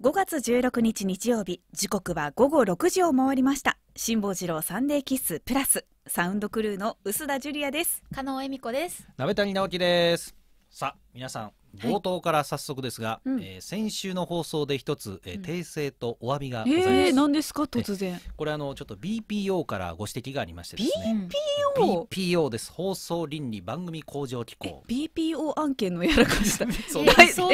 5月16日日曜日時刻は午後6時を回りました辛坊治郎サンデーキッスプラスサウンドクルーの薄田ジュリアです加納恵美子です鍋谷直樹ですさあ皆さん冒頭から早速ですが、はいうん、えー、先週の放送で一つ、えー、訂正とお詫びがございます。えー、何ですか突然。これあのちょっと BPO からご指摘がありましてですね。BPO。BPO です。放送倫理番組向上機構。BPO 案件のやらかした。そうです。こ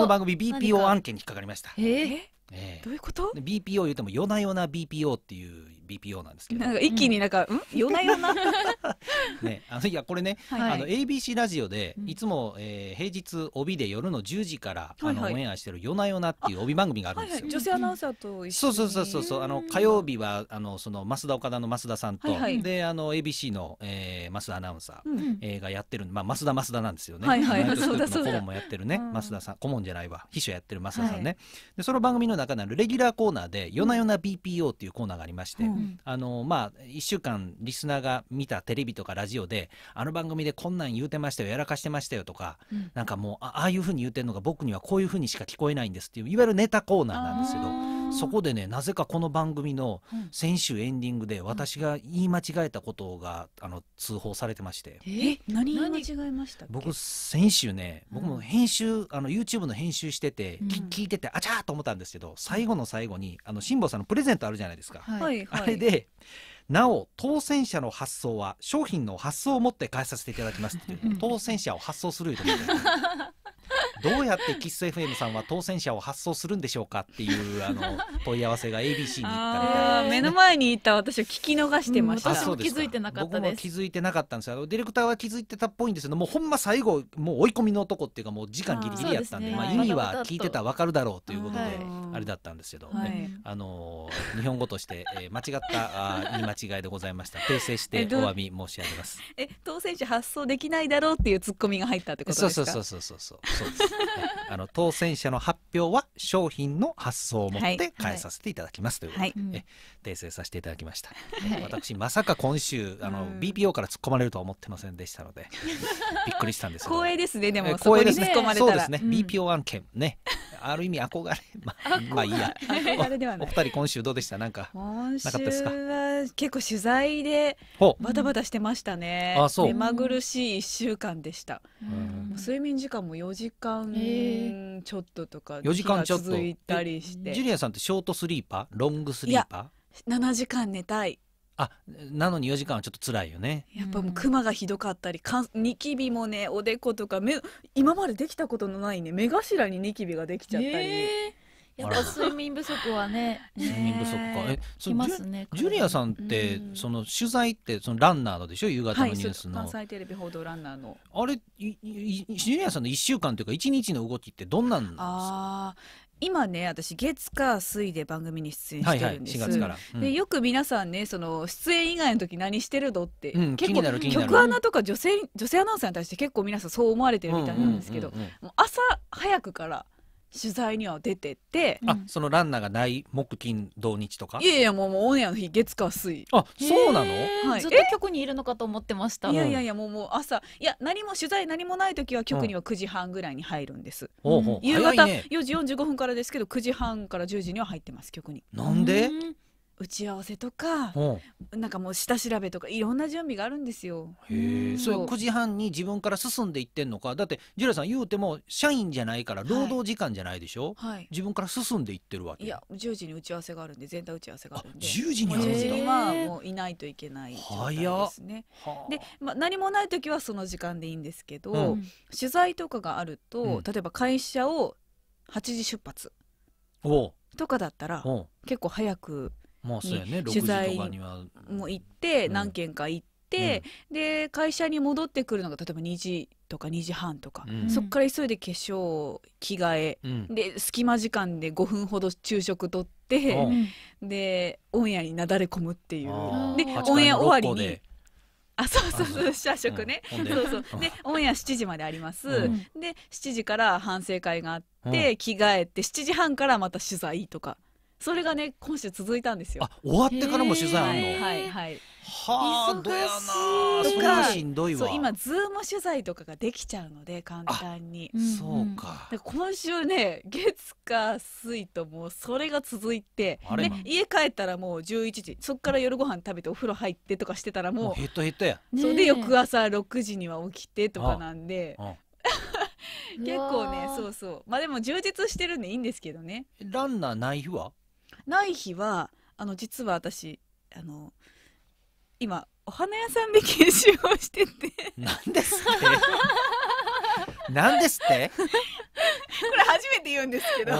の番組 BPO 案件に引っかかりました。えー、えー、どういうこと？BPO 言っても夜な夜な BPO っていう。BPO なんですけどなんか一気になんか、うん、夜な夜な ねあのいやこれね、はい、あの ABC ラジオで、いつも、えー、平日帯で夜の10時から、はいあのオンエアしてる「夜な夜な」っていう帯番組があるんですよ、はいはい、女性アナウンサーと一緒にそうそうそうそうあの火曜日はあのその増田岡田の増田さんと、はいはい、であの ABC の、えー、増田アナウンサー、うん、えー、がやってるまあ増田増田なんですよね、はいはい、毎年の顧問もやってるね増田さん顧問じゃないわ秘書やってる増田さんね、はい、でその番組の中のレギュラーコーナーで「夜な夜な BPO」っていうコーナーがありまして、うあのまあ1週間リスナーが見たテレビとかラジオであの番組でこんなん言うてましたよやらかしてましたよとか、うん、なんかもうああいうふうに言うてんのが僕にはこういうふうにしか聞こえないんですっていういわゆるネタコーナーなんですけど。そこでねなぜかこの番組の先週エンディングで私が言い間違えたことが、あの通報されてましてえ何間違えました僕先週ね僕も編集、あの YouTube の編集してて、聞いててあちゃーと思ったんですけど最後の最後にあの辛坊さんのプレゼントあるじゃないですか、はいあれでなお当選者の発送は商品の発送をもって返させていただきますって 当選者を発送するいうこでどうやってキス FM さんは当選者を発送するんでしょうかっていうあの 問い合わせが ABC に行ったみたい、ね、目の前にいた私は聞き逃してました、うん、私も気づいてなかったです気づいてなかったんですよディレクターは気づいてたっぽいんですけどもうほんま最後もう追い込みの男っていうかもう時間ギリギリやったんで、ね、まあ、意味は聞いてたわ分かるだろうということで、はい、あれだったんですけど、はい、あのー、日本語として、えー、間違ったあ言い間違いでございました訂正してお詫び申し上げますえ当選者発送できないだろうっていうツッコミが入ったってことですかそうそうそうそうそうそう あの当選者の発表は商品の発送をもって返させていただきますということで、はいはい、訂正させていただきました、はい、私まさか今週あの、うん、BPO から突っ込まれるとは思ってませんでしたので びっくりしたんです光栄ですねでも光栄ですねそうですね、うん、BPO 案件ねある意味憧れ まあまあいいやお二人今週どうでしたなんか今週は結構取材でバタバタしてましたね、うん、目まぐるしい1週間でした、うん、睡眠時間も4時間、えちょっととか4時間ちょっと続いたりしてジュリアさんってショートスリーパーロングスリーパー7時間寝たいあなのに4時間はちょっと辛いよねやっぱもうクマがひどかったりかニキビもねおでことか目今までできたことのないね目頭にニキビができちゃったり、えーやっぱ睡眠不足はね。睡眠不足か。え、そますね。ジュリアさんって、その取材って、そのランナーのでしょ夕方のニュースの。関西テレビ報道ランナーの。あれ、いいジュリアさんの一週間というか、一日の動きって、どんなんですか。今ね私月火水で番組に出演してるんです、でよく皆さんねその出演以外の時何してるのって、うん、結構局アナとか女性女性アナウンサーに対して結構皆さんそう思われてるみたいなんですけど、朝早くから取材には出てて、うん、そのランナーがない木金土日とかいやいやもうもうオンエアの日月火水あそうなの、はい、ずっと局にいるのかと思ってましたいやいやいやもうもう朝いや何も取材何もない時は局には9時半ぐらいに入るんです、うん、夕方4時45分からですけど9時半から10時には入ってます局になんで、うん打ち合わせとか、なんかもう下調べとかいろんな準備があるんですよ。へえ。それ9時半に自分から進んでいってんのか。だってジュラさん言うても社員じゃないから労働時間じゃないでしょ。はい。自分から進んでいってるわけ。いや10時に打ち合わせがあるんで全体打ち合わせがあるんで。10時にあるんだ。10時にはもういないといけない状態ですね。はで、まあ何もない時はその時間でいいんですけど、うん、取材とかがあると、うん、例えば会社を8時出発。おとかだったら結構早くまあそうやね、取材も行って、何件か行って、うん、で会社に戻ってくるのが例えば2時とか2時半とか、うん、そこから急いで化粧着替え、うん、で隙間時間で5分ほど昼食とって、でオンエアになだれ込むっていうでオンエア終わりに。あそうそうそう社食ね、うん、そうそうでオンエア7時まであります、うん、で7時から反省会があって、着替えて7時半からまた取材とかそれがね今週続いたんですよあ終わってからも取材あんのはいはいはあどやなそれはしんどいわそう今ズーム取材とかができちゃうので簡単に、うん、そうか今週ね月火水ともうそれが続いてあれ家帰ったらもう11時そっから夜ご飯食べてお風呂入ってとかしてたらもうヘッドヘッドやそれで翌朝6時には起きてとかなんで 結構ねそうそうまあでも充実してるんでいいんですけどねランナーない日はない日はあの実は私あの今お花屋さんで研修をしててなんですってなんですって これ初めて言うんですけど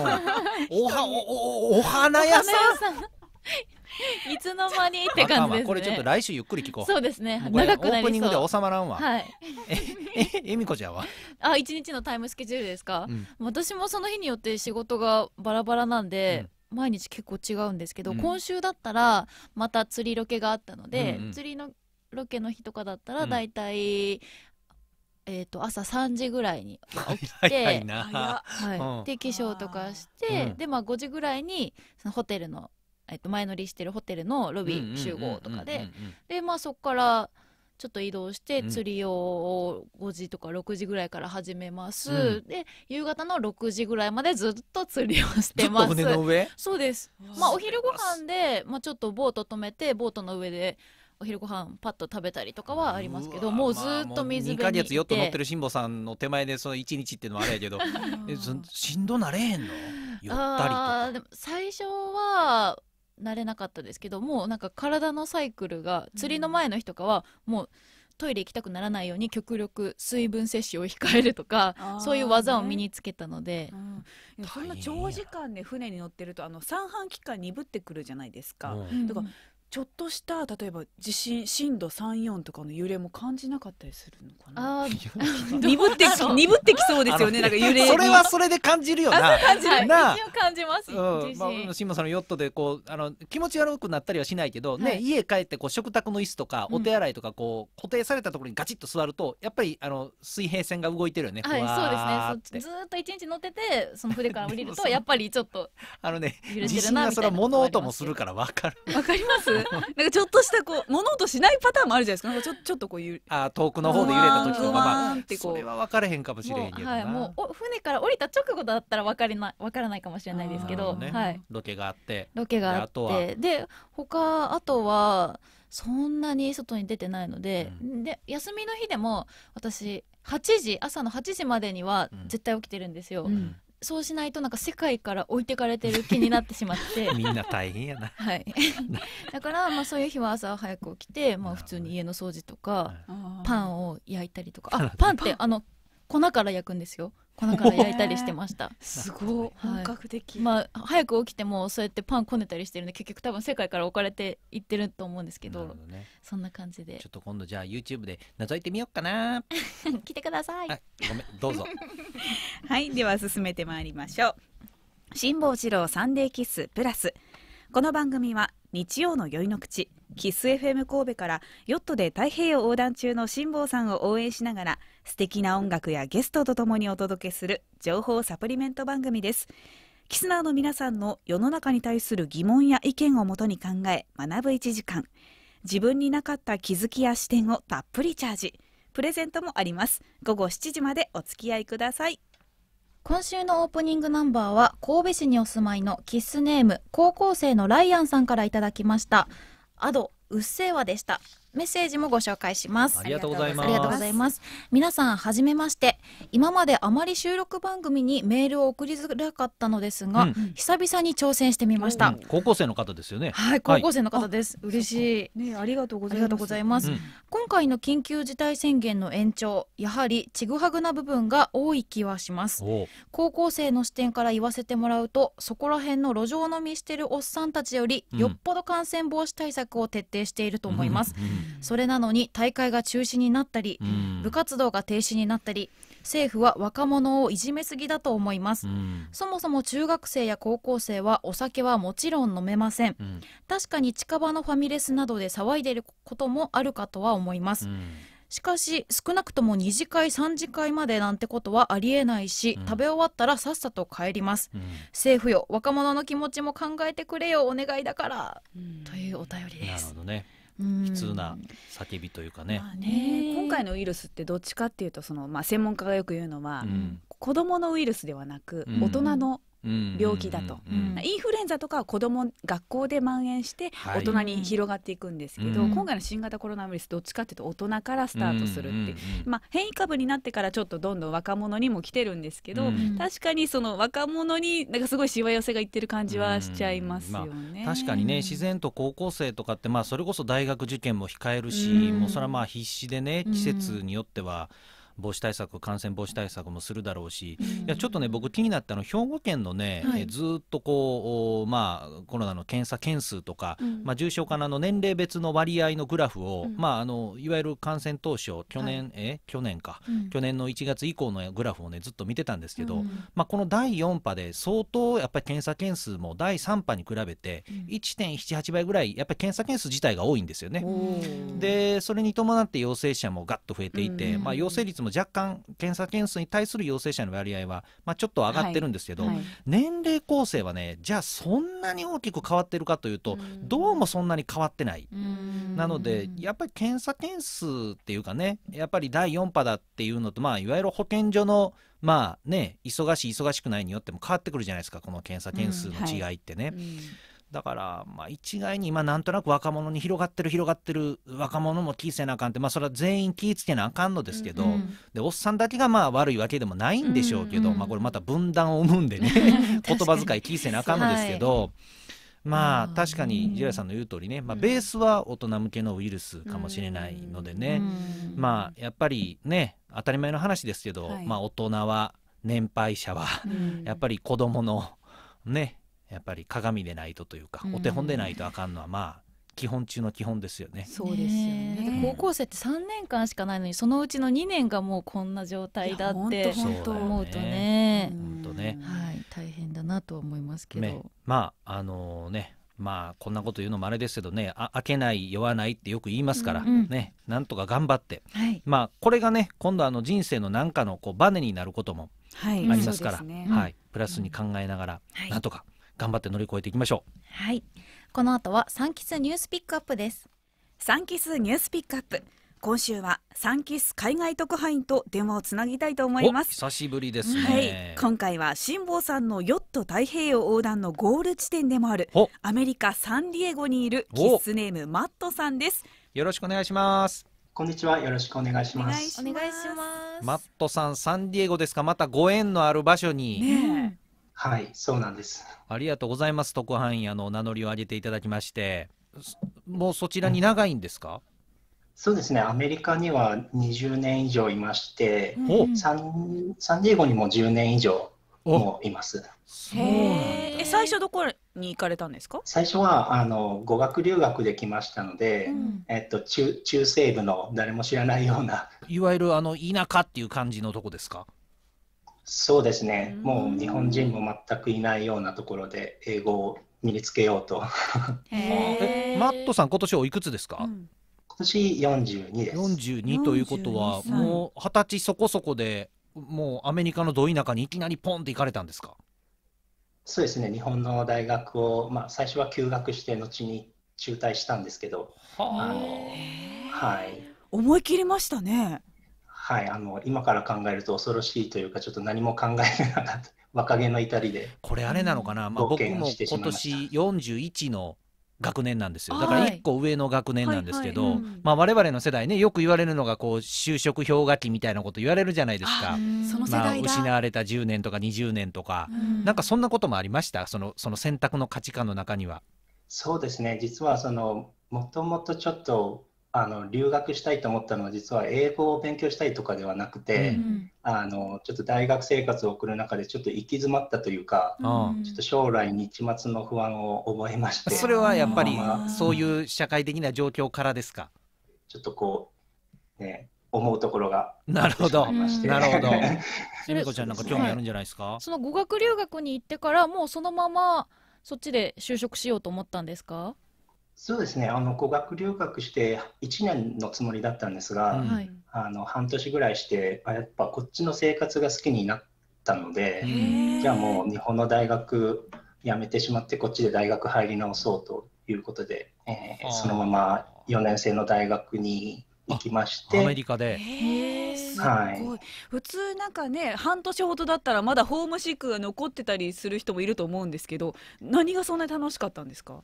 おはおお花屋さんいつの間にって感じですね。これちょっと来週ゆっくり聞こう。そうですね。長くなりそう。オープニングで収まらんわ。はい。え、えみこちゃんは？あ、一日のタイムスケジュールですか、うん、私もその日によって仕事がバラバラなんで、毎日結構違うんですけど、うん、今週だったらまた釣りロケがあったので、うんうん、釣りのロケの日とかだったら大体、うんえーと、朝3時ぐらいに起きて はい、で化粧とかして、で、まあ、5時ぐらいにそのホテルの、えー、と前乗りしてるホテルのロビー集合とかで,、でまあ、そこから。ちょっと移動して釣りを5時とか6時ぐらいから始めます、うん、で夕方の6時ぐらいまでずっと釣りをしてますそうですまあお昼ご飯でまあ、ちょっとボート止めてボートの上でお昼ご飯パッと食べたりとかはありますけどもうずっと水辺にいて、2ヶ月ヨット乗ってる辛坊さんの手前でその1日っていうのはあれやけどえ しんどなれへんのあでも最初はなれなかったですけどもうなんか体のサイクルが釣りの前の日とかはもうトイレ行きたくならないように極力水分摂取を控えるとかそういう技を身につけたので、うん、そんな長時間ね船に乗ってるとあの三半規管鈍ってくるじゃないですか、うん、だからちょっとした例えば地震震度34とかの揺れも感じなかったりするのかな。あ 鈍ってき鈍ってきそうですよね。なんか揺れ。それはそれで感じるよな。感じる。な感じます。うん、震まあシンさんのヨットでこうあの気持ち悪くなったりはしないけど、はい、ね家帰ってこう食卓の椅子とかお手洗いとかこう、うん、固定されたところにガチッと座るとやっぱりあの水平線が動いてるよね。はいそうですね。ずっと一日乗っててその船から降りるとやっぱりちょっとあのね地震はそれは物音もするからわかる。わかります。なんかちょっとしたこう物音しないパターンもあるじゃないですか。なんかちょちょっとこうゆあ遠くの方で揺れた時とかまあそれは分かれへんかもしれんけどはい、もうお船から降りた直後だったら分かりな分からないかもしれないですけど、ね、はい、ロケがあってロケがあってで他あとはそんなに外に出てないので、うん、で休みの日でも私8時朝の8時までには絶対起きてるんですよ、うん、そうしないとなんか世界から置いてかれてる気になってしまって みんな大変やな、はい、だからまあそういう日は朝早く起きて、まあ、普通に家の掃除とかパンを焼いたりとかあパンってあの粉から焼くんですよ粉から焼いたりしてました すごい、はい、本格的まあ早く起きてもそうやってパンこねたりしてるんで結局多分世界から置かれていってると思うんですけど、ね、そんな感じでちょっと今度じゃあ YouTube で覗いてみようかな 来てください、ごめんどうぞ はいでは進めてまいりましょう辛坊治郎サンデーキッスプラスこの番組は日曜の宵の口キス FM 神戸からヨットで太平洋横断中の辛坊さんを応援しながら素敵な音楽やゲストとともにお届けする情報サプリメント番組です。キスナーの皆さんの世の中に対する疑問や意見をもとに考え学ぶ1時間。自分になかった気づきや視点をたっぷりチャージ。プレゼントもあります。午後7時までお付き合いください。今週のオープニングナンバーは神戸市にお住まいのキスネーム高校生のライアンさんからいただきましたアド、うっせぇわでした。メッセージもご紹介しますありがとうございますありがとうございます皆さんはじめまして今まであまり収録番組にメールを送りづらかったのですが、うん、久々に挑戦してみました、うん、高校生の方ですよねはい高校生の方です、はい、嬉しいねありがとうございます、うん、今回の緊急事態宣言の延長やはりちぐはぐな部分が多い気はします高校生の視点から言わせてもらうとそこら辺の路上飲みしてるおっさんたちよりよっぽど感染防止対策を徹底していると思います、うんそれなのに大会が中止になったり、部活動が停止になったり政府は若者をいじめすぎだと思います、そもそも中学生や高校生はお酒はもちろん飲めません、ん、確かに近場のファミレスなどで騒いでいることもあるかとは思います、しかし少なくとも2次会3次会までなんてことはありえないし、食べ終わったらさっさと帰ります、政府よ若者の気持ちも考えてくれよお願いだから、というお便りですなるほどね悲痛な叫びというかねまあね、今回のウイルスってどっちかっていうとその、まあ、専門家がよく言うのは、うん、子どものウイルスではなく、大人の病気だと、インフルエンザとかは子ども学校で蔓延して大人に広がっていくんですけど、はい、今回の新型コロナウイルスどっちかっていうと大人からスタートするっていう、まあ、変異株になってからちょっとどんどん若者にも来てるんですけど、確かにその若者になんかすごいしわ寄せがいってる感じはしちゃいますよね、まあ、確かにね自然と高校生とかってまあそれこそ大学受験も控えるし、もうそれはまあ必死でね季節によっては。うん防止対策感染防止対策もするだろうし、うん、いやちょっとね僕気になったの兵庫県のね、はい、ずっとこうまあコロナの検査件数とか、うん、まあ重症化の年齢別の割合のグラフを、うん、まああのいわゆる感染当初去年、はい、え去年か、去年の1月以降のグラフをねずっと見てたんですけど、まあこの第4波で相当やっぱり検査件数も第3波に比べて1.78倍ぐらいやっぱり検査件数自体が多いんですよね。でそれに伴って陽性者もがっと増えていて、まあ陽性率も若干検査件数に対する陽性者の割合は、まあ、ちょっと上がってるんですけど、はいはい、年齢構成はねじゃあそんなに大きく変わってるかというと、うどうもそんなに変わってない。なのでやっぱり検査件数っていうかねやっぱり第4波だっていうのと、まあ、いわゆる保健所のまあね忙しい忙しくないによっても変わってくるじゃないですかこの検査件数の違いってね。うんはいうんだから、まあ、一概に今なんとなく若者に広がってる広がってる若者も気ぃせなあかんって、まあ、それは全員気ぃつけなあかんのですけど、うんうん、でおっさんだけがまあ悪いわけでもないんでしょうけど、うんうん、まあ、これまた分断を生むんでね 言葉遣い気ぃせなあかんのですけど。はい、まあ確かにジラさんの言う通りね、まあ、ベースは大人向けのウイルスかもしれないのでね、うんうん、まあやっぱりね当たり前の話ですけど、はい、まあ大人は年配者は、やっぱり子供のねやっぱり鏡でないとというか、お手本でないとあかんのはまあ基本中の基本ですよね。そうですよね。高校生って3年間しかないのに、そのうちの2年がもうこんな状態だって思うとね、本当ね、はい、大変だなと思いますけど。まああのー、ね、まあこんなこと言うのもあれですけどね、あ開けない酔わないってよく言いますからね、うんうん、なんとか頑張って、はい、まあこれがね、今度あの人生の何かのこうバネになることもありますから、はい、はい、プラスに考えながら、なんとか。うんはい頑張って乗り越えていきましょうはいこの後はサンキスニュースピックアップですサンキスニュースピックアップ今週はサンキス海外特派員と電話をつなぎたいと思います久しぶりです、ね、はい、今回は辛坊さんのヨット太平洋横断のゴール地点でもあるアメリカサンディエゴにいるキスネームマットさんですよろしくお願いしますこんにちは。よろしくお願いします。お願いします。マットさん、サンディエゴですか。またご縁のある場所に。ねはい、そうなんです。ありがとうございます。特派員あの名乗りを上げていただきまして、もうそちらに長いんですか？そうですね。アメリカには20年以上いまして、うん、サンサンディエゴにも10年以上もいます。へえ最初どこに行かれたんですか？最初はあの語学留学で来ましたので、うん、えっと中中西部の誰も知らないような、いわゆるあの田舎っていう感じのとこですか？そうですね、うん、もう日本人も全くいないようなところで英語を身につけようとえマットさん今年おいくつですか、うん、今年42です42ということはもう二十歳そこそこでもうアメリカのど田舎にいきなりポンって行かれたんですかそうですね日本の大学を、まあ、最初は休学して後に中退したんですけどはあのはい思い切りましたねはい、あの今から考えると恐ろしいというか、ちょっと何も考えなかった、若気の至りで。これ、あれなのかな、まあ、僕も今年41の学年なんですよだから1個上の学年なんですけど、はいわれ我々の世代ねよく言われるのがこう就職氷河期みたいなこと言われるじゃないですか、まあ、失われた10年とか20年とか、ん、なんかそんなこともありましたそのその選択の価値観の中には。そうですね実はそのもともとちょっとあの留学したいと思ったのは実は英語を勉強したいとかではなくて、うん、あのちょっと大学生活を送る中でちょっと行き詰まったというか、うん、ちょっと将来日末の不安を覚えましてそれはやっぱりそういう社会的な状況からですかちょっとこうね思うところがなるほど、なるほど。しめちゃんなんか興味あるんじゃないですか、その語学留学に行ってからもうそのままそっちで就職しようと思ったんですか。そうですねあの語学留学して1年のつもりだったんですが、うん、あの半年ぐらいしてあやっぱこっちの生活が好きになったのでじゃあもう日本の大学辞めてしまってこっちで大学入り直そうということで、えー、そのまま4年生の大学に行きましてアメリカで、はい、普通なんかね半年ほどだったらまだホームシックが残ってたりする人もいると思うんですけど何がそんなに楽しかったんですか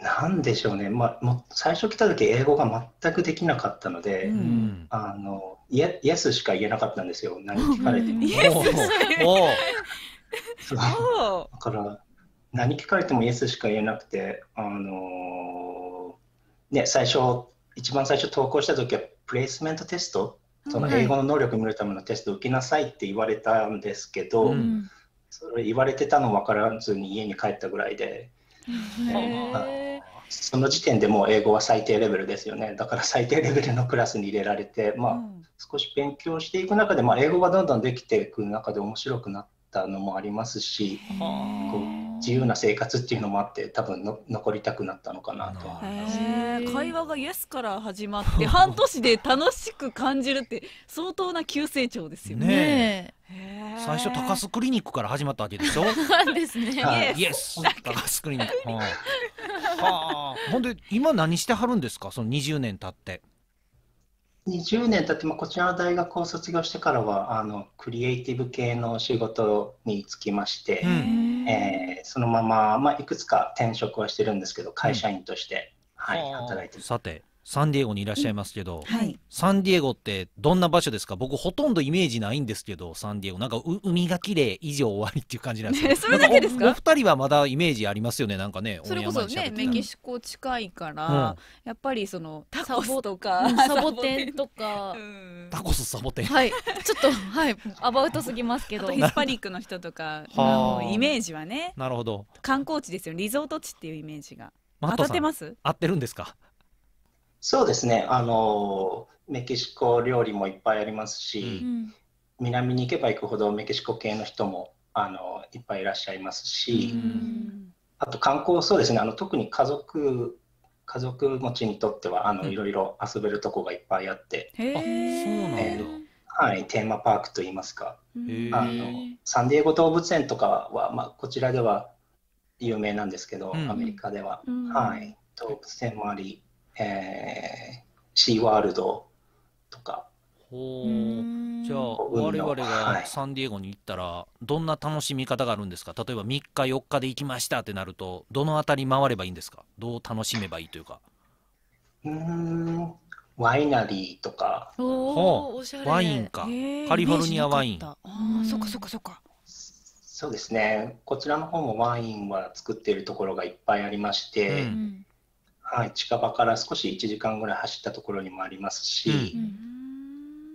なんでしょうね、まあ、も最初来た時英語が全くできなかったので、うん、あのイエイエスしか言えなかったんですよ何聞かれても。だから何聞かれてもイエスしか言えなくて、あのー、ね、最初一番最初投稿した時はプレイスメントテストその英語の能力を見るためのテストを受けなさいって言われたんですけど、うん、それ言われてたの分からずに家に帰ったぐらいで。その時点でもう英語は最低レベルですよね。だから最低レベルのクラスに入れられて、まあ、少し勉強していく中で、まあ、英語がどんどんできていく中で面白くなったのもありますし、こう自由な生活っていうのもあって多分の残りたくなったのかなと思います会話がイエスから始まって 半年で楽しく感じるって相当な急成長ですよね。ね最初高須クリニックから始まったわけでしょですね、はい、イエス高須クリニック、はあ、ほんで今何してはるんですかその20年経って20年経って、まあ、こちらの大学を卒業してからはあのクリエイティブ系の仕事につきまして、うんえー、そのまま、まあ、いくつか転職はしてるんですけど、会社員として、はい、働いてさて、サンディエゴにいらっしゃいますけど、うんはい、サンディエゴってどんな場所ですか僕ほとんどイメージないんですけどサンディエゴなんか海が綺麗以上終わりっていう感じなんですけど それだけですかお二人はまだイメージありますよねなんかねそれこそねメキシコ近いから、うん、やっぱりそのタコとかサボテンとか、タコスサボテンはいちょっとはいアバウトすぎますけどヒスパニックの人とかのイメージはねなるほど観光地ですよリゾート地っていうイメージが当たってます合ってるんですかそうですねあのメキシコ料理もいっぱいありますし、うん、南に行けば行くほどメキシコ系の人もあのいっぱいいらっしゃいますし、うん、あと観光そうですねあの特に家族家族持ちにとってはあの、うん、いろいろ遊べるとこがいっぱいあって、そうなんだ、はい、テーマパークといいますかあのサンディエゴ動物園とかは、まあ、こちらでは有名なんですけど、アメリカでは、はい、動物園もありえー、シーワールドとか。ほうじゃあ、我々がサンディエゴに行ったら、どんな楽しみ方があるんですか、例えば3日、4日で行きましたってなると、どの辺り回ればいいんですか、どう楽しめばいいというか。うんワイナリーとか、おしゃれワインか、カリフォルニアワイン。ああ、そっかそっかそっか。そうですね、こちらの方もワインは作っているところがいっぱいありまして、うんはい、近場から少し1時間ぐらい走ったところにもありますし、うん、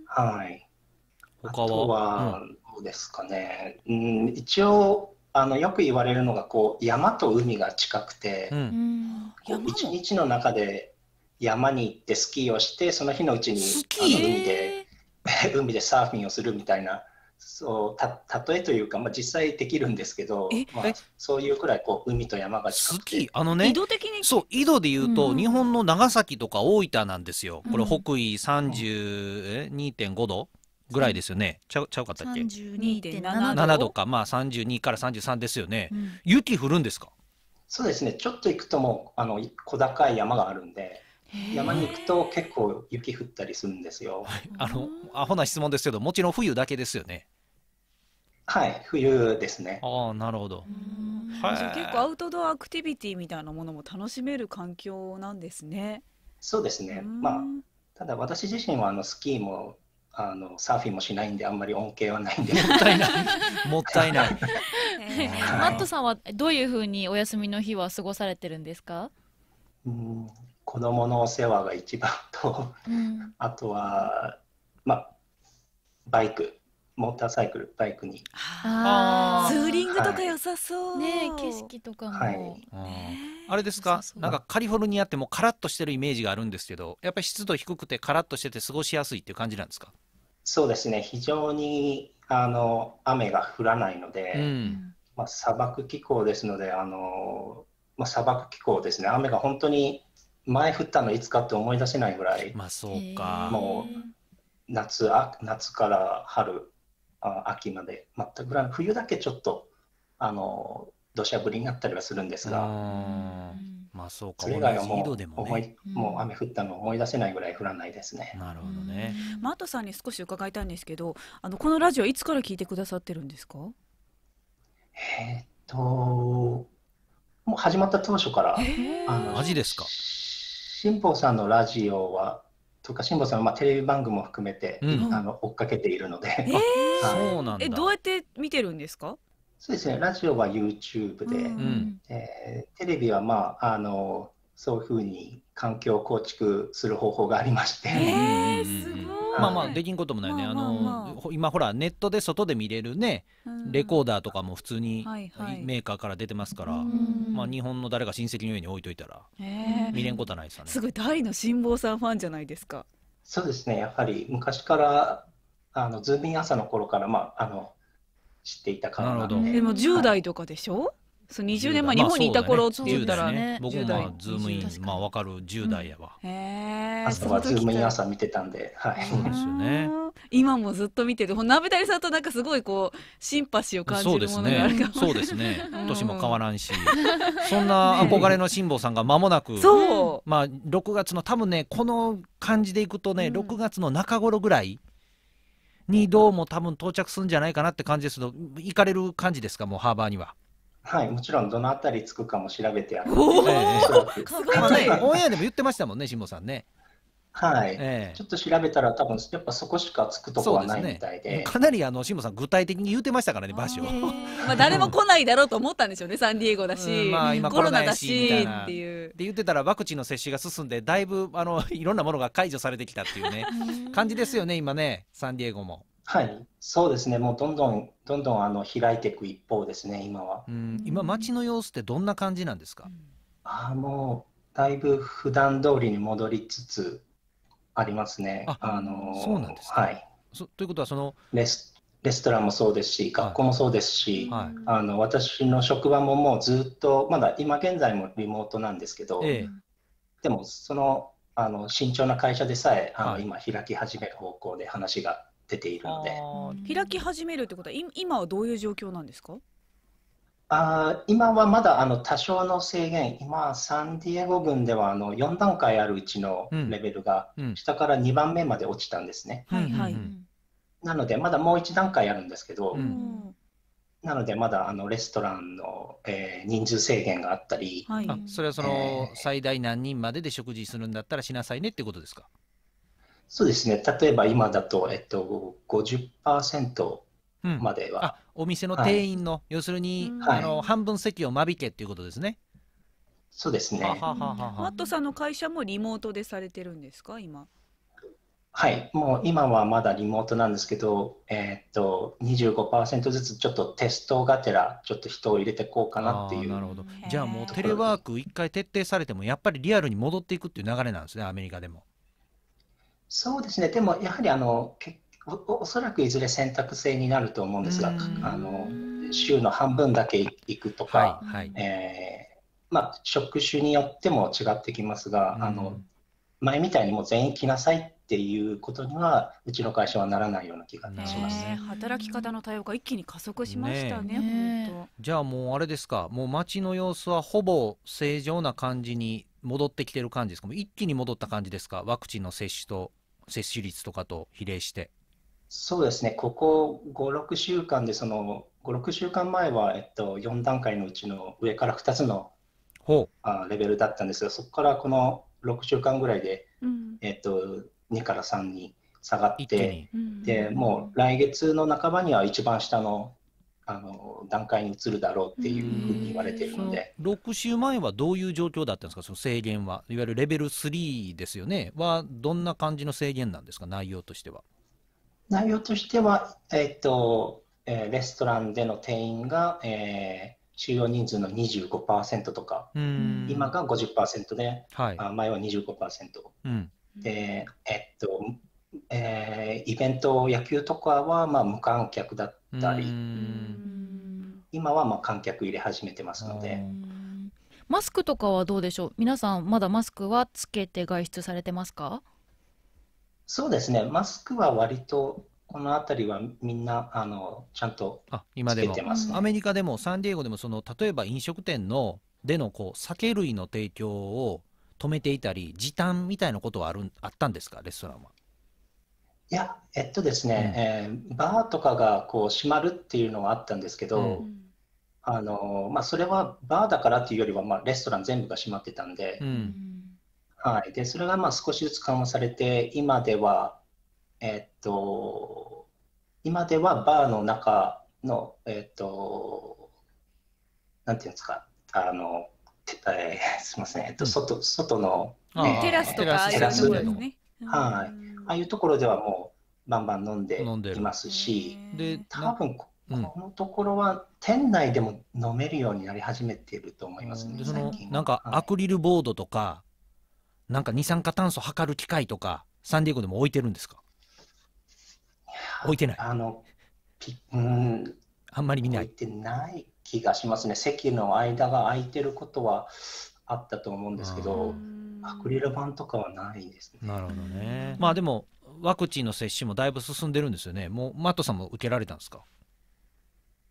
はい、あとは、どうですかね、うん、一応あのよく言われるのがこう山と海が近くて、うん、1日の中で山に行ってスキーをしてその日のうちにあの海で 海でサーフィンをするみたいな。そうた例えというか、まあ、実際できるんですけど、まあ、そういうくらいこう海と山が近くてあのね移動的そう井戸でいうと、日本の長崎とか大分なんですよこれ北緯32.5度ぐらいですよね、ちゃうちゃうかったっけ32.7度かまあ32から33ですよね、雪降るんですかそうですねちょっと行くともあの小高い山があるんで山に行くと結構雪降ったりするんですよ。あのアホな質問ですけどもちろん冬だけですよね。はい、冬ですね。ああ、なるほど。結構アウトドアアクティビティみたいなものも楽しめる環境なんですね。そうですね。まあ、ただ私自身はあのスキーもあのサーフィンもしないんであんまり恩恵はないんでもったいない もったいな い、マットさんはどういうふうにお休みの日は過ごされてるんですかうん子供のお世話が一番と、うん、あとはまあバイクモーターサイクル、バイクに。ツーリングとか良さそう。ね景色とかも。はい。あれですか、なんかカリフォルニアってもうカラッとしてるイメージがあるんですけど、やっぱり湿度低くてカラッとしてて過ごしやすいっていう感じなんですかそうですね、非常にあの雨が降らないので、うん、まあ、砂漠気候ですので、あのまあ、砂漠気候ですね、雨が本当に前降ったのいつかって思い出せないぐらい、まあそうかもう夏あ夏から春、秋まで全く冬だけちょっとあの土砂降りになったりはするんですが。まあそうか、それ以外はもう、ね、思い、もう雨降ったの思い出せないぐらい降らないですね。なるほどね。まあ、あとさんに少し伺いたいんですけど、あのこのラジオいつから聞いてくださってるんですか？えー、っと、もう始まった当初から、えー、あのマジですか？辛坊さんのラジオはとか辛坊さんはまあテレビ番組も含めて、うん、あの追っかけているので、えーそうなんだ。え、どうやって見てるんですかそうですね、ラジオは YouTube で、うんえー、テレビは、まあ、あのそういうふうに環境構築する方法がありまして。えー、すごいまあまあできんこともないね、まあまあまあ、の今ほらネットで外で見れるね、うん、レコーダーとかも普通にメーカーから出てますから、はいはい、まあ、日本の誰か親戚のよに置いといたら、えー、見れんことはないですよねすごい大の辛抱さんファンじゃないですかそうですねやはり昔からあのズームン朝の頃から、まあ、あの知っていた感なのでも10代とかでしょ、はいそう20年前日本にいた頃って言ったら、ね僕もまあズームインまあわかる10代やわ、朝はズームイン朝見てたんではいそうですよね今もずっと見てて鍋谷さんとなんかすごいこうシンパシーを感じるものがあるかもそうですね 年も変わらんしそんな憧れの辛坊さんが間もなく そうまあ6月の多分ねこの感じでいくとね、六6月の中頃ぐらいにどうも多分到着するんじゃないかなって感じですけど、行かれる感じですか、もうハーバーには。はい、もちろんどのあたり着くかも調べてあるで、すね オンエアでも言ってましたもんね、辛坊さんね。はい、えー、ちょっと調べたら、多分やっぱそこしかつくとこはないみたいで、でね、かなりあの慎吾さん、具体的に言うてましたからね、場所まあ誰も来ないだろうと思ったんでしょうね、サンディエゴだし、うん、まあ、今コロナだしっていう。で言ってたら、ワクチンの接種が進んで、だいぶあの いろんなものが解除されてきたっていうね、感じですよね、今ね、サンディエゴも。はい、そうですね、もうどんどん、どんどんあの開いていく一方ですね、今は。うん今、街の様子ってどんな感じなんですか、うん、あもうだいぶ普段通りに戻りつつありますね。あのそうなんですはい、ということはそのレスレストランもそうですし学校もそうですし、はい、あの私の職場ももうずっとまだ今現在もリモートなんですけど、ええ、でもそのあの慎重な会社でさえあの、はい、今開き始める方向で話が出ているので開き始めるってことは今はどういう状況なんですかあ今はまだあの多少の制限、今、サンディエゴ郡ではあの4段階あるうちのレベルが、下から2番目まで落ちたんですね。はいはい、なので、まだもう1段階あるんですけど、うん、なので、まだあのレストランの、えー、人数制限があったり、はい、それはその、最大何人までで食事するんだったらしなさいねってことですかそうですね、例えば今だと、えっと、50%。までは、うん、お店の店員の、はい、要するに、はい、あの半分席を間引けっていうことですねそうですねマットさんの会社もリモートでされてるんですか今はいもう今はまだリモートなんですけどえー、っと25%ずつちょっとテストがてらちょっと人を入れていこうかなっていうなるほどじゃあもうテレワーク一回徹底されてもやっぱりリアルに戻っていくっていう流れなんですねアメリカでもそうですねでもやはりあの結おおそらくいずれ選択制になると思うんですが、あの週の半分だけ行くとか、はいはい、えー、まあ、職種によっても違ってきますが、あの前みたいにもう全員来なさいっていうことにはうちの会社はならないような気がします、ね、働き方の多様化一気に加速しましたね、ね、じゃあもうあれですかもう街の様子はほぼ正常な感じに戻ってきてる感じですか一気に戻った感じですかワクチンの接種と接種率とかと比例して。そうですね、ここ5、6週間で、その5、6週間前は、えっと、4段階のうちの上から2つのほあレベルだったんですが、そこからこの6週間ぐらいで、うん、えっと、2から3に下がって、でもう来月の半ばには一番下のあの段階に移るだろうっていうふうに言われてるので6週前はどういう状況だったんですか、その制限は、いわゆるレベル3ですよね、はどんな感じの制限なんですか、内容としては。内容としては、えっと、えー、レストランでの店員が、えー、収容人数の25%とか、今が50%で、はい、あ前は25%、うん、で、えっとえー、イベント、野球とかはまあ無観客だったり、今はまあ観客入れ始めてますので。マスクとかはどうでしょう皆さんまだマスクはつけて外出されてますかそうですね、マスクは割とこの辺りはみんなあのちゃんとつけてます、ね、アメリカでもサンディエゴでもその例えば飲食店のでのこう酒類の提供を止めていたり時短みたいなことはあるあったんですかレストランは。いや、えっとですね、うん、えー、バーとかがこう閉まるっていうのはあったんですけど、うん、あのまあ、それはバーだからっていうよりは、まあ、レストラン全部が閉まってたんで、うんはい、でそれがまあ少しずつ緩和されて、今では、えっと、今ではバーの中の、えっと、なんていうんですか、あの、えー、すみません、えっと、外外の、ね、テラスとか、テラスですね。はい、ああいうところではもうバンバン飲んでいますし、で多分ここのところは店内でも飲めるようになり始めていると思いますね、うん、最近。なんかアクリルボードとか、なんか二酸化炭素測る機械とか、サンディエゴでも置いてるんですか置いてない。あの、ピうん、あんまり見ない。置いてない気がしますね。席の間が空いてることはあったと思うんですけど、アクリル板とかはないですね。なるほどね。まあでも、ワクチンの接種もだいぶ進んでるんですよね。もう、マットさんも受けられたんですか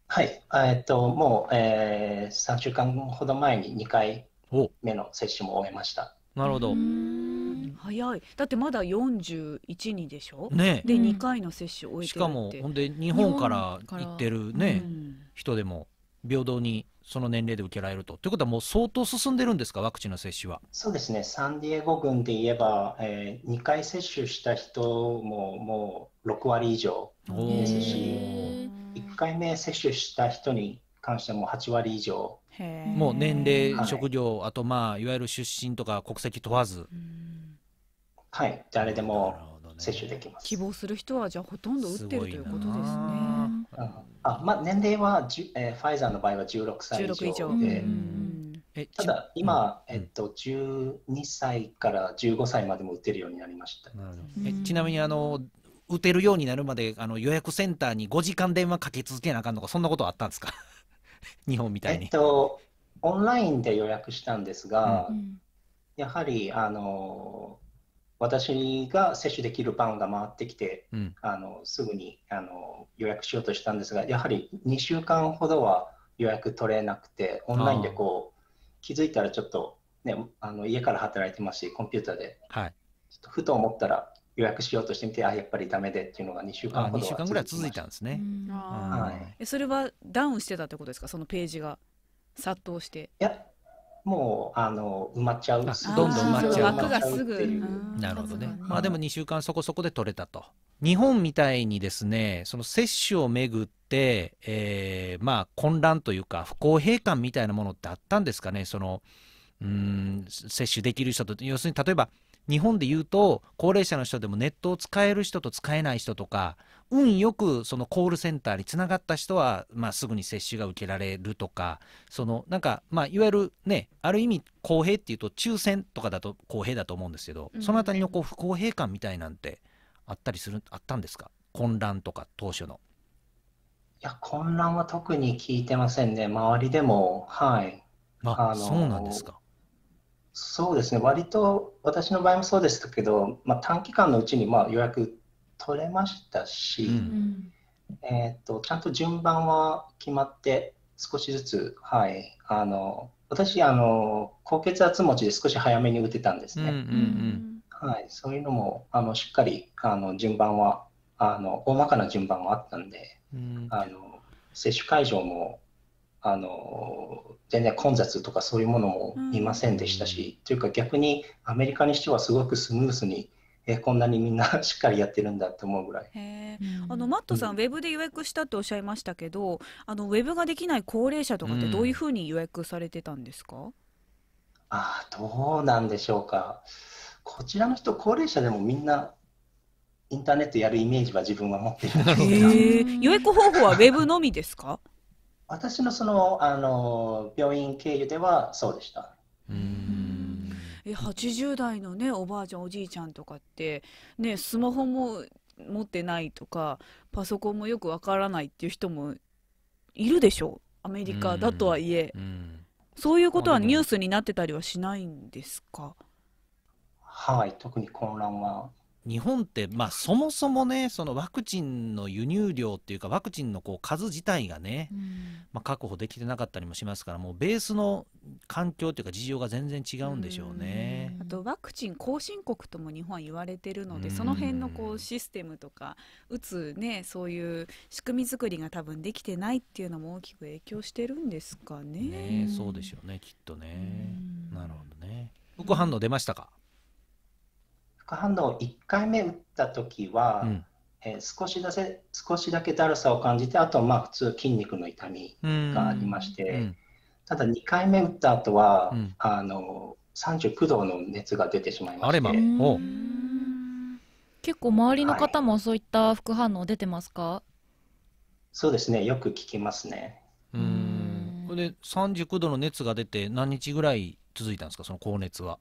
はい、えっと、もう、えー、3週間ほど前に2回目の接種も終えました。なるほど早いだってまだ41人でしょ、ね、で、2回の接種終えてしかもほんで日本から行ってるね、人でも平等にその年齢で受けられると。ということは、もう相当進んでるんですか、ワクチンの接種は。そうですね、サンディエゴ郡で言えば、えー、2回接種した人ももう6割以上ですし、1回目接種した人に関しても8割以上もう年齢、はい、職業、あとまあいわゆる出身とか国籍問わず。はい、誰でも接種できます。希望する人はじゃあほとんど打ってるということですね。あ、まあ年齢はじ、えー、ファイザーの場合は16歳以上で。上えただ今、えっと、12歳から15歳までも打てるようになりました。えちなみにあの打てるようになるまであの予約センターに5時間電話かけ続けなあかんとかそんなことあったんですか 日本みたいに。えっと、オンラインで予約したんですが、うん、やはりあの私が接種できる番が回ってきて、うん、あのすぐにあの予約しようとしたんですが、やはり2週間ほどは予約取れなくて、オンラインでこう気づいたらちょっと、ね、あの家から働いてますし、コンピューターで、はい、ちょっとふと思ったら、予約しようとしてみて、あ、やっぱりだめでっていうのが2週間ほど週間ぐらい続いたんですね。はい、それはダウンしてたってことですか、そのページが殺到して。いや、もうあの埋まっちゃう、どんどん埋まっちゃう、枠がすぐ。なるほどね、まあ、でも2週間そこそこで取れたと。日本みたいにですね、その接種をめぐって、えー、まあ混乱というか、不公平感みたいなものってあったんですかね、そのうん接種できる人と、要するに例えば、日本で言うと高齢者の人でもネットを使える人と使えない人とか運よくそのコールセンターにつながった人は、まあ、すぐに接種が受けられるとかそのなんか、まあ、いわゆるねある意味公平っていうと抽選とかだと公平だと思うんですけど、うん、そのあたりのこう不公平感みたいなんてあったりするあったんですか混乱とか当初の。いや混乱は特に聞いてませんね周りでもはい。あ、あのそうなんですかそうですね、割と私の場合もそうでしたけど、まあ、短期間のうちにまあ予約取れましたし、うん、えーと、ちゃんと順番は決まって、少しずつ、はい、あの私あの、高血圧持ちで少し早めに打てたんですね。うんうんうん、はい、そういうのもあのしっかりあの順番はあの、大まかな順番はあったんで、うん、あの接種会場もあの全然混雑とかそういうものも見ませんでしたし、というか逆にアメリカにしてはすごくスムースにえこんなにみんな しっかりやってるんだって思うぐらい。あのマットさん、うん、ウェブで予約したっておっしゃいましたけど、あのウェブができない高齢者とかってどういうふうに予約されてたんですか？うん、あどうなんでしょうか。こちらの人高齢者でもみんなインターネットやるイメージは自分は持ってるで予約方法はウェブのみですか？私のそのあの病院経由ではそうでした。うんえ80代のねおばあちゃんおじいちゃんとかってねスマホも持ってないとかパソコンもよくわからないっていう人もいるでしょアメリカだとはいえ、そういうことはニュースになってたりはしないんですかはい特に混乱は日本って、まあ、そもそもねそのワクチンの輸入量っていうかワクチンのこう数自体がね、うん、まあ、確保できてなかったりもしますからもうベースの環境というか事情が全然違うんでしょうねあとワクチン後進国とも日本は言われてるのでその辺のこうシステムとか打つ、ね、そういう仕組み作りが多分できてないっていうのも大きく影響してるんですかね。ねそうでしょうねきっとね。なるほどね副反応出ましたか副反応1回目打った時は、うんえー、少しだせ少しだけだるさを感じて、あとはまあ普通筋肉の痛みがありまして、ただ2回目打った後は、うん、あの39度の熱が出てしまいまして、結構周りの方もそういった副反応出てますか、はい、そうですね、よく聞きますね。うんで39度の熱が出て何日ぐらい続いたんですか、その高熱は。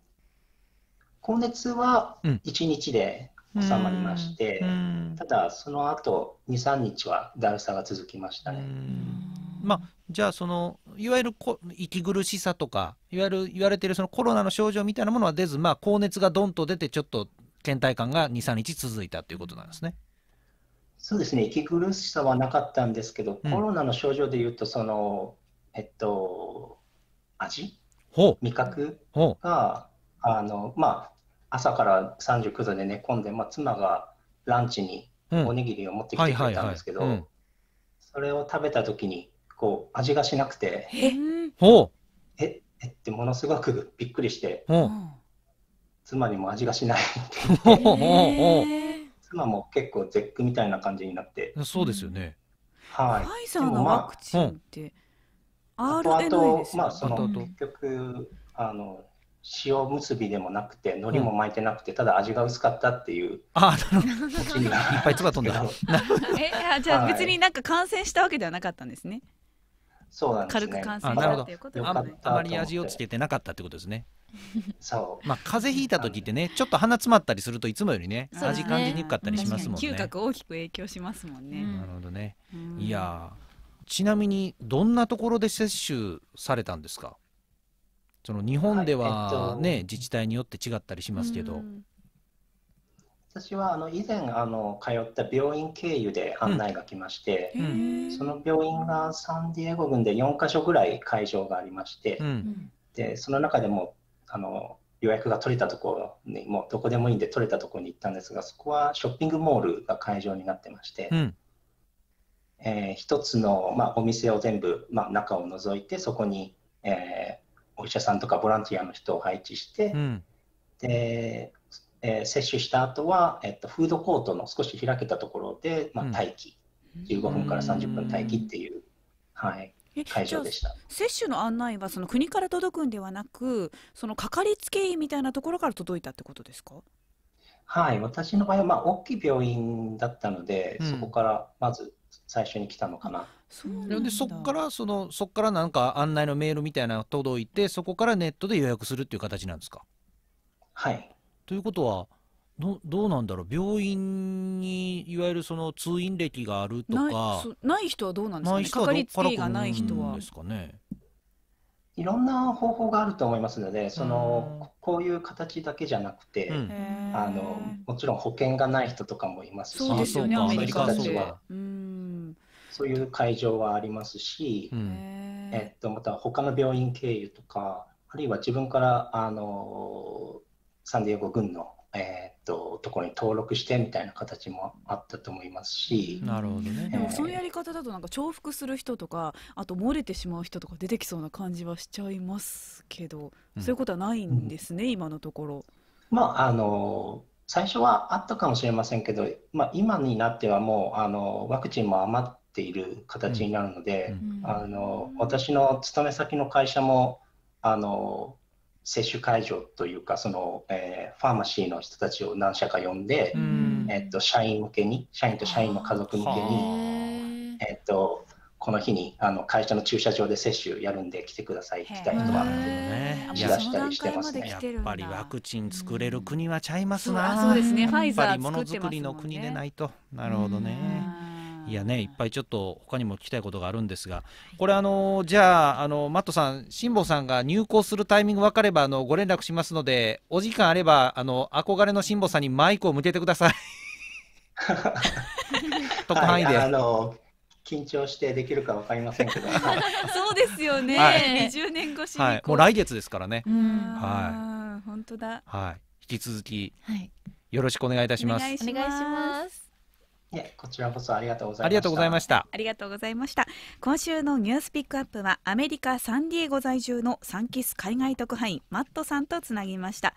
高熱は1日で、収まりまして、うん、ただその後二三日はだるさが続きましたね。まあ、じゃあそのいわゆるこ息苦しさとかいわゆる言われているそのコロナの症状みたいなものは出ず、まあ、高熱がどんと出てちょっと倦怠感が23日続いたということなんですね。そうですね息苦しさはなかったんですけど、うん、コロナの症状でいうとその、えっと、味味覚があの、まあ、朝から39度で寝込んで、まあ、妻がランチにおにぎりを持ってきてくれたんですけど、それを食べた時に、こう、味がしなくて、えええってものすごくびっくりして、妻にも味がしないって言って、妻も結構絶句みたいな感じになって。そうですよね。はい。ファイザーのワクチンって、RNA ですよね。あと、まあ、その、結局、あの、塩結びでもなくて海苔も巻いてなくて、ただ味が薄かったっていうああなるほどいっぱいつば飛んでだえじゃあ別になんか感染したわけではなかったんですね、はい、そうなんですね軽く感染したということあまり味をつけてなかったってことですねそうまあ風邪ひいた時ってねちょっと鼻詰まったりするといつもよりね、味感じにくかったりしますもんね嗅覚大きく影響しますもんね、うん、なるほどねいやちなみにどんなところで接種されたんですかその日本ではね、はいえっと、自治体によって違ったりしますけど。私はあの以前あの通った病院経由で案内が来まして、うん、その病院がサンディエゴ郡で4か所ぐらい会場がありまして、うん、でその中でもあの予約が取れたところにもうどこでもいいんで取れたところに行ったんですがそこはショッピングモールが会場になってまして、うん、えー、1つの、まあ、お店を全部、まあ、中を除いてそこに、えー、お医者さんとかボランティアの人を配置して、うん、でえー、接種した後は、えっと、フードコートの少し開けたところで、まあ、待機、うん、15分から30分待機っていう、うはい、会場でした接種の案内はその国から届くんではなくそのかかりつけ医みたいなところから届いたってことですかはい私の場合は、まあ、大きい病院だったので、うん、そこからまず最初に来たのかな。そでそこからそのそこからなんか案内のメールみたいなの届いてそこからネットで予約するっていう形なんですかはいということはどどうなんだろう病院にいわゆるその通院歴があるとかない人はどうなんですかねかかりつけ医がない人は。ですかねいろんな方法があると思いますので、そのこういう形だけじゃなくて、うん、あのもちろん保険がない人とかもいますし、そうですよね、アメリカは。うんそういう会場はありますし、えっと、また他の病院経由とか、あるいは自分からあのサンディエゴ軍の、えー、っとところに登録してみたいな形もあったと思いますし、なるほどね、でもそういうやり方だと、なんか重複する人とか、あと漏れてしまう人とか出てきそうな感じはしちゃいますけど、そういうことはないんですね、うん、今のところ。まああの最初はあったかもしれませんけど、まあ、今になってはもうあのワクチンも余っている形になるので、うん、あの私の勤め先の会社もあの接種会場というかその、えー、ファーマシーの人たちを何社か呼んで、うん、えっと、社員向けに社員と社員の家族向けに、えっと、この日にあの会社の駐車場で接種やるんで来てください来た人は知らしたりしてますねやっぱりワクチン作れる国はちゃいますなそうですねファイザーものづくりの国でないとなるほどね。いやねいっぱいちょっと他にも聞きたいことがあるんですがこれあのじゃああのマットさん辛坊さんが入校するタイミング分かればあのご連絡しますのでお時間あればあの憧れの辛坊さんにマイクを向けてください。特範囲で、はい、あの緊張してできるかわかりませんけど そうですよね、はい、年越しはい、もう来月ですからねはい本当だはい引き続き、はい、よろしくお願いいたしますお願いしますこちらこそありがとうございました。ありがとうございました。ありがとうございました。今週のニュースピックアップはアメリカサンディエゴ在住のサンキス海外特派員マットさんとつなぎました。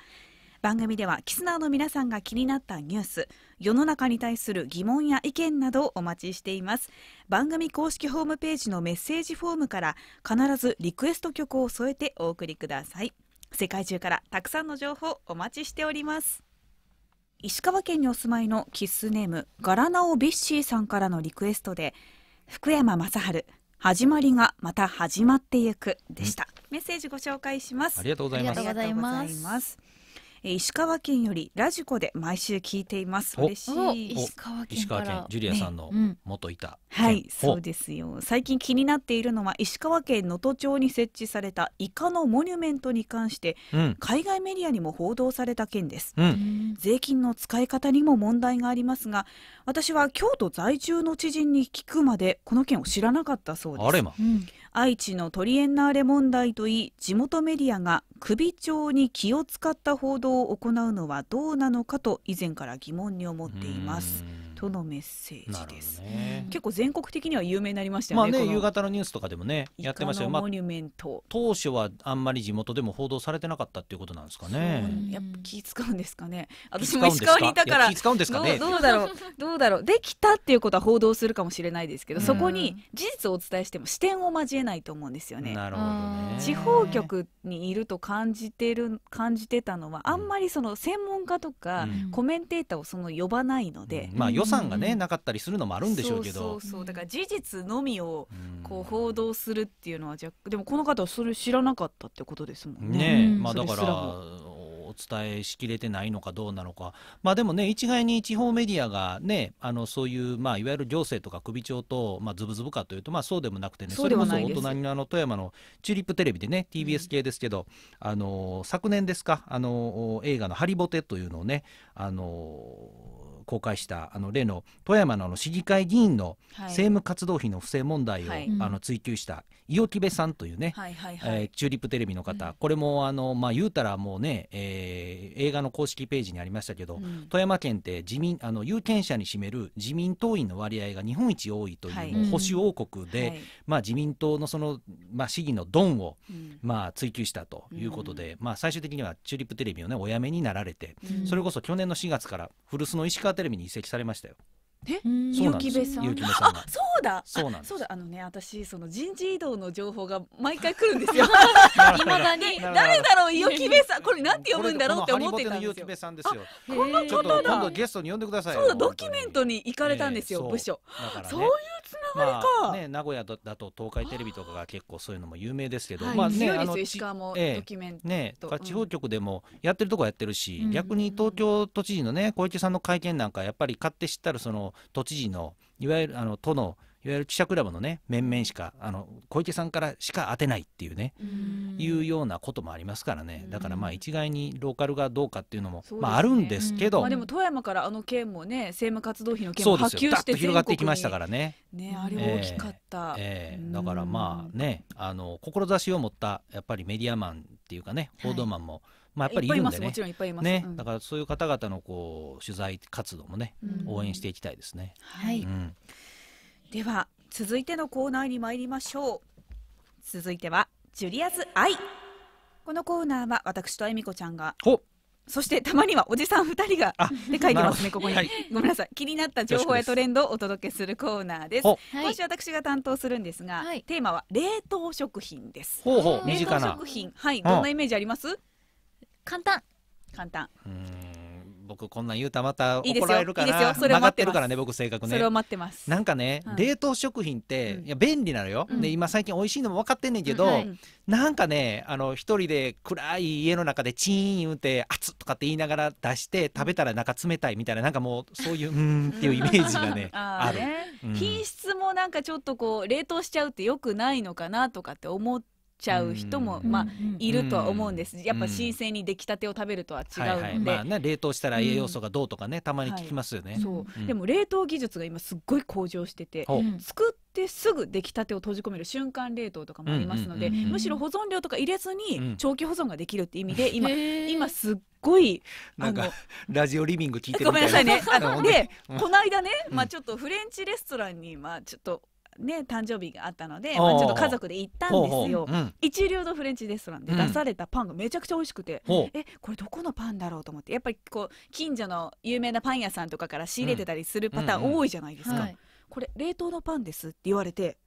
番組ではキスナーの皆さんが気になったニュース世の中に対する疑問や意見などをお待ちしています番組公式ホームページのメッセージフォームから必ずリクエスト曲を添えてお送りください世界中からたくさんの情報お待ちしております石川県にお住まいのキッスネームガラナオビッシーさんからのリクエストで福山雅治始まりがまた始まっていくでした、メッセージご紹介しますありがとうございます石川県よりラジコで毎週聞いています嬉しい石川県ジュリアさんの元いた、ねうん、はいそうですよ最近気になっているのは石川県能登町に設置されたイカのモニュメントに関して、うん、海外メディアにも報道された件です、うん、税金の使い方にも問題がありますが私は京都在住の知人に聞くまでこの件を知らなかったそうですあれま、愛知のトリエンナーレ問題といい地元メディアが首長に気を使った報道を行うのはどうなのかと以前から疑問に思っています。とのメッセージです、ね、結構全国的には有名になりましたよね,、まあね、夕方のニュースとかでもねやってましたよ、まあ、当初はあんまり地元でも報道されてなかったっていうことなんですかねやっぱ気使うんですかね私も石川にいたから気使うんですかねどうだろう どうだろうできたっていうことは報道するかもしれないですけど、そこに事実をお伝えしても視点を交えないと思うんですよねなるほどね地方局にいると感じてる感じてたのはあんまりその専門家とか、コメンテーターをその呼ばないので、まあ予算がね、なかったりするのもあるんでしょうけどそうだから事実のみをこう報道するっていうのはじゃでもこの方はそれ知らなかったってことですもんね。ねまあ、だからお伝えしきれてないのかどうなのか、まあ、でもね一概に地方メディアが、ね、あのそういう、まあ、いわゆる行政とか首長と、まあ、ズブズブかというと、まあ、そうでもなくてねそれこそお隣のあの富山のチューリップテレビでね TBS 系ですけど、うん、あの昨年ですかあの映画の「ハリボテ」というのをねあの公開したあの例の富山のの市議会議員の政務活動費の不正問題を、はい、あの追及した伊予木部さんというね、はいえー、チューリップテレビの方、これもあの、まあ、言うたらもうね、えー、映画の公式ページにありましたけど、うん、富山県って自民あの有権者に占める自民党員の割合が日本一多いというはい、う保守王国で、うん、まあ、自民党のその、まあ、市議のドンを、まあ、追及したということで、まあ、最終的にはチューリップテレビを、ね、おやめになられて、それこそ去年の4月から古巣の石川テレビに移籍されましたよ。え、ゆきべさん。ゆきべさんあ、そうだ。そうなんそうだ。あのね、私その人事異動の情報が毎回来るんですよ。い まだに誰だろうゆきべさん、これなんて読むんだろうって思ってたんですよ。ゆきべさんですよ。この方だ。今度ゲストに呼んでください。そうドキュメントに行かれたんですよ、部署。そういうつながりか、まあ、ね、名古屋だと東海テレビとかが結構そういうのも有名ですけど、はい、まあね、あの石川もドキュメント、ね、地方局でもやってるとこやってるし、うん、逆に東京都知事のね小池さんの会見なんかやっぱり勝手知ったるその都知事のいわゆるあの都のいわゆる記者クラブのね面々しかあの小池さんからしか当てないっていうねいうようなこともありますからねだからまあ一概にローカルがどうかっていうのも、ね、まあ、あるんですけど、まあ、でも富山からあの件もね政務活動費の件も波及して広がってきましたからねねあれ大きかった、えー、えー、だからまあねあの志を持ったやっぱりメディアマンっていうかね報道マンも、はいまあ、やっぱりいるんでねね、うん、だからそういう方々のこう取材活動もね、応援していきたいですね。はい、うんでは続いてのコーナーに参りましょう続いてはジュリアズイこのコーナーは私と恵美子ちゃんがそしてたまにはおじさん2人がで書いてますねここに、はい、ごめんなさい気になった情報やトレンドをお届けするコーナーです今週私が担当するんですが、はい、テーマは冷凍食品ですほうほう冷凍食品はいどんなイメージあります簡単簡単僕こんなん言うたらまた怒られるからいい曲がってるからね僕性格ねそれを待ってますなんかね、うん、冷凍食品って、いや便利なのよ、うん、で今最近美味しいのも分かってんねんけど、うんはい、なんかねあの一人で暗い家の中でチーン言うて熱とかって言いながら出して食べたら中冷たいみたいななんかもうそういううんっていうイメージがね ある、ね、品質もなんかちょっとこう冷凍しちゃうってよくないのかなとかって思ってちゃう人も、まあ、いるとは思うんです、やっぱ新鮮に出来たてを食べるとは違うので、はいはいまあね、冷凍したら栄養素がどうとかね、たまに聞きますよね、はい、そうでも冷凍技術が今すっごい向上してて、作ってすぐ出来たてを閉じ込める瞬間冷凍とかもありますので、むしろ保存量とか入れずに長期保存ができるって意味で今、今すっごいなんかラジオリビング聞いてるみたいなごめんなさいね で、この間ね、まあ、ちょっとフレンチレストランに、まあ、ちょっとね誕生日があったので、まあ、ちょっと家族で行ったんですよ、一流のフレンチレストランで出されたパンがめちゃくちゃ美味しくて、うん、えこれどこのパンだろうと思ってやっぱりこう近所の有名なパン屋さんとかから仕入れてたりするパターン多いじゃないですか。これ冷凍のパンですって言われて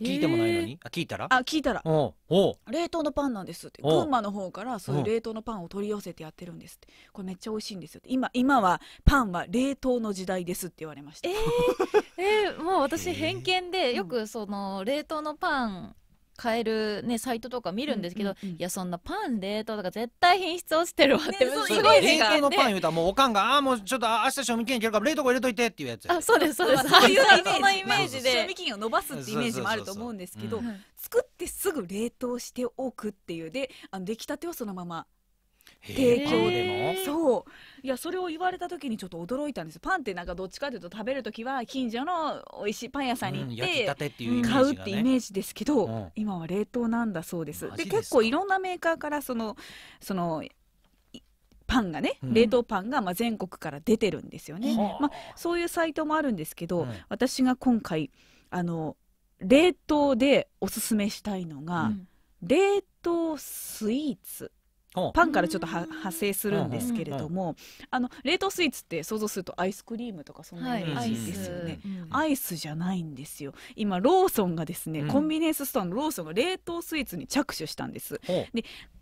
聞いてもないのに、えー、あ聞いたらあ聞いたらおお冷凍のパンなんですって群馬の方からそういう冷凍のパンを取り寄せてやってるんですってこれめっちゃ美味しいんですよ今今はパンは冷凍の時代ですって言われましたえー、えー、もう私偏見でよくその冷凍のパン買える、ね、サイトとか見るんですけど、うんうんうん、いやそんなパン冷凍とか絶対品質落ちてるわって、ね、すごい冷凍のパン言うたらもうおかんが「ああもうちょっと明日賞味期限切るから冷凍庫入れといて」っていうやつあそうですそうですそういうそのイメージで賞味期限を伸ばすってイメージもあると思うんですけど作ってすぐ冷凍しておくっていうであの出来たてをそのまま提供でもそういやそれを言われた時にちょっと驚いたんですパンってなんかどっちかというと食べる時は近所の美味しいパン屋さんに行って,、買うってイメージですけど、うん、今は冷凍なんだそうですで結構いろんなメーカーからそのそのパンがね、冷凍パンがまあ全国から出てるんですよね、うん、まあ、そういうサイトもあるんですけど、うん、私が今回あの冷凍でおすすめしたいのが、冷凍スイーツパンからちょっと派生するんですけれども、あの冷凍スイーツって想像するとアイスクリームとかそんなイメージですよね、アイスじゃないんですよ今ローソンがですね、コンビニエンスストアのローソンが冷凍スイーツに着手したんです、で、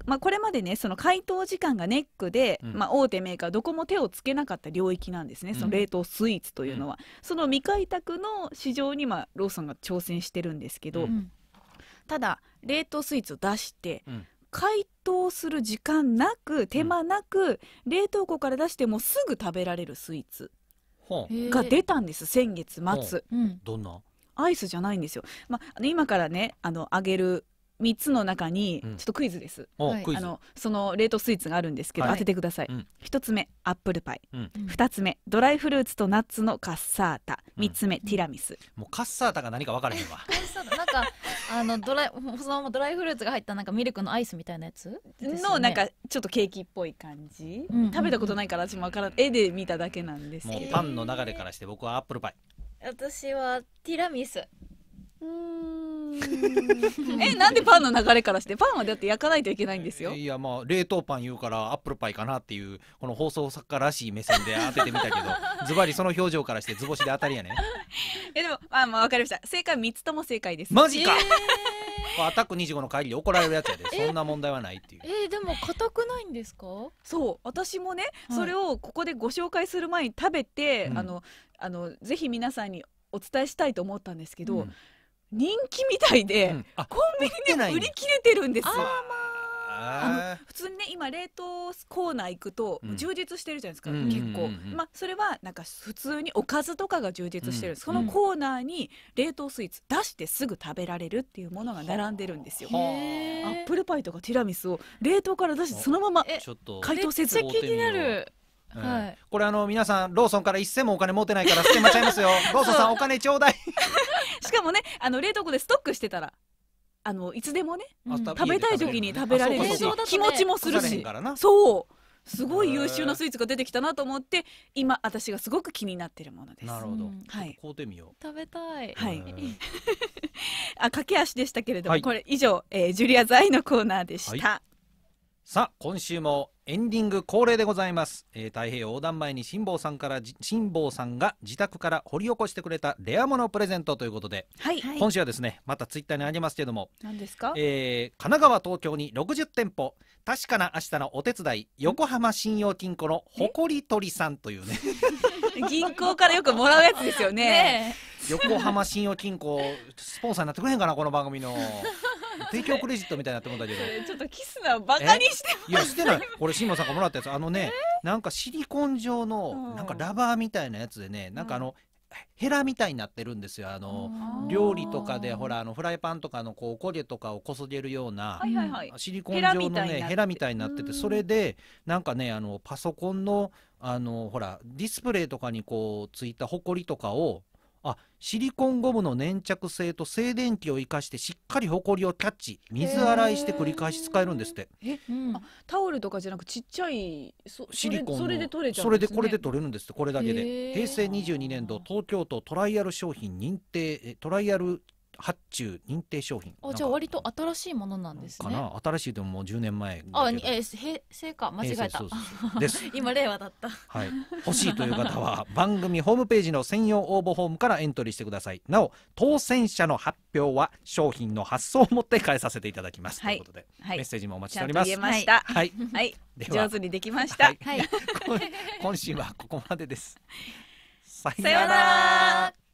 まあ、これまでねその解凍時間がネックで、まあ、大手メーカーどこも手をつけなかった領域なんですねその冷凍スイーツというのは、その未開拓の市場に、まあ、ローソンが挑戦してるんですけど、ただ冷凍スイーツを出して、解凍する時間なく手間なく、冷凍庫から出してもすぐ食べられるスイーツが出たんです先月末、どんなアイスじゃないんですよ、まあ、今からねあの揚げる三つの中にちょっとクイズです、うんあのその冷凍スイーツがあるんですけど、はい、当ててください、うん、1つ目アップルパイ、うん、2つ目ドライフルーツとナッツのカッサータ3つ目、ティラミスもうカッサータが何か分からへんわ なんかあのドライそのドライフルーツが入ったなんかミルクのアイスみたいなやつ、のなんかちょっとケーキっぽい感じ、うん食べたことないから私も分からん絵で見ただけなんですけどパンの流れからして僕はアップルパイ、私はティラミスうんえなんでパンの流れからしてパンはだって焼かないといけないんですよいやまあ冷凍パン言うからアップルパイかなっていうこの放送作家らしい目線で当ててみたけど ズバリその表情からして図星で当たりやねえでもまあまあ分かりました正解3つとも正解ですマジか、えー、アタック25の帰りで怒られるやつやでそんな問題はないっていうえー、でも固くないんですかそう私もね、はい、それをここでご紹介する前に食べて、うん、あのあのぜひ皆さんにお伝えしたいと思ったんですけど、うん人気みたいで、うん、コンビニで売り切れてるんですよ。あの普通にね今冷凍コーナー行くと充実してるじゃないですか、うん、結構、うんうんうん、まあ、それはなんか普通におかずとかが充実してる、うん、そのコーナーに冷凍スイーツ出してすぐ食べられるっていうものが並んでるんですよアップルパイとかティラミスを冷凍から出してそのまま解凍せずっになうん、はい、これあの皆さんローソンから一銭もお金持ってないから捨てまちゃいますよ ローソンさんお金ちょうだい しかもねあの冷凍庫でストックしてたらあのいつでもね、うん、食べたい時に食べられるし、ね、気持ちもするしそうすごい優秀なスイーツが出てきたなと思って今私がすごく気になってるものですなるほど、はい、買うてみよう食べたいはい あ駆け足でしたけれども、はい、これ以上、えー、ジュリアズ愛のコーナーでした、はい、さあ今週もエンディング恒例でございます、えー、太平洋横断前に辛坊さんから辛坊さんが自宅から掘り起こしてくれたレアものプレゼントということで、はい、今週はですねまたツイッターにありますけれども何ですか、えー、神奈川東京に60店舗確かな明日のお手伝い横浜信用金庫の誇りりさんというね 銀行からよくもらうやつですよね横浜信用金庫スポンサーになってくれへんかなこの番組の 提供クレジットみたいになってもんだけど、ちょっとキスなバカにしていやしてないこれ慎吾さんがもらったやつあのね、なんかシリコン状のなんかラバーみたいなやつでね、なんかあの、ヘラみたいになってるんですよあの料理とかでほらあのフライパンとかのこうおこげとかをこそげるような、はいはいはい、シリコン状のねヘラみたいになっててそれでなんかねあのパソコンのあのほらディスプレイとかにこうついたほこりとかをあシリコンゴムの粘着性と静電気を生かしてしっかりホコリをキャッチ水洗いして繰り返し使えるんですってえ、うん、タオルとかじゃなくちっちゃいシリコンそれで取れちゃうんです、ね、それでこれで取れるんですってこれだけで平成22年度東京都トライアル商品認定トライアル発注認定商品あじゃあ割と新しいものなんですねかな新しいでももう10年前あえー、平成か間違えたです 今令和だった、はい、欲しいという方は 番組ホームページの専用応募フォームからエントリーしてくださいなお当選者の発表は商品の発送をもって返させていただきます、はい、ということで、はい、メッセージもお待ちしておりますはい、はい、はい、上手にできました、はい、今週はここまでですさようなら